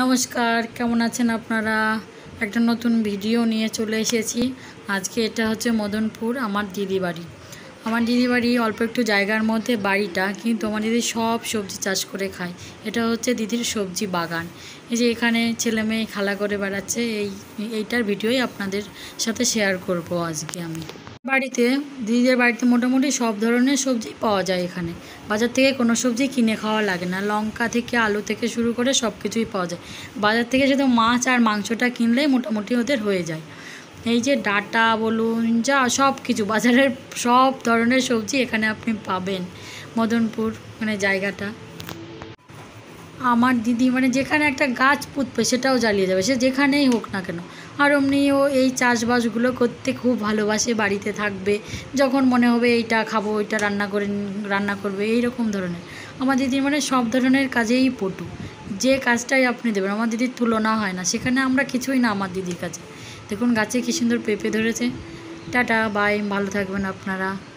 নমস্কার কেমন আছেন আপনারা একটা নতুন ভিডিও নিয়ে চলে এসেছি আজকে এটা হচ্ছে মদনপুর আমার দিদি বাড়ি আমার দিদি বাড়ি অল্প একটু জায়গার মধ্যে বাড়িটা কিন্তু আমার দিদি সব সবজি চাষ করে খায় এটা হচ্ছে দিদির সবজি বাগান এই যে এখানে ছেলে মেয়ে খালা করে বেড়াচ্ছে এই এইটার ভিডিওই আপনাদের সাথে শেয়ার করব আজকে আমি বাড়িতে দিদিদের বাড়িতে মোটামুটি সব ধরনের সবজি পাওয়া যায় এখানে বাজার থেকে কোনো সবজি কিনে খাওয়া লাগে না লঙ্কা থেকে আলু থেকে শুরু করে সব কিছুই পাওয়া যায় বাজার থেকে শুধু মাছ আর মাংসটা কিনলেই মোটামুটি ওদের হয়ে যায় এই যে ডাটা বলুন যা সব কিছু বাজারের সব ধরনের সবজি এখানে আপনি পাবেন মদনপুর মানে জায়গাটা আমার দিদি মানে যেখানে একটা গাছ পুঁতবে সেটাও জ্বালিয়ে যাবে সে যেখানেই হোক না কেন আর ও এই চাষবাসগুলো করতে খুব ভালোবাসে বাড়িতে থাকবে যখন মনে হবে এইটা খাবো ওইটা রান্না করে রান্না করবে এই রকম ধরনের আমার দিদি মানে সব ধরনের কাজেই পটু যে কাজটাই আপনি দেবেন আমার দিদির তুলনা হয় না সেখানে আমরা কিছুই না আমার দিদির কাছে দেখুন গাছে কী সুন্দর পেঁপে ধরেছে টাটা বাই ভালো থাকবেন আপনারা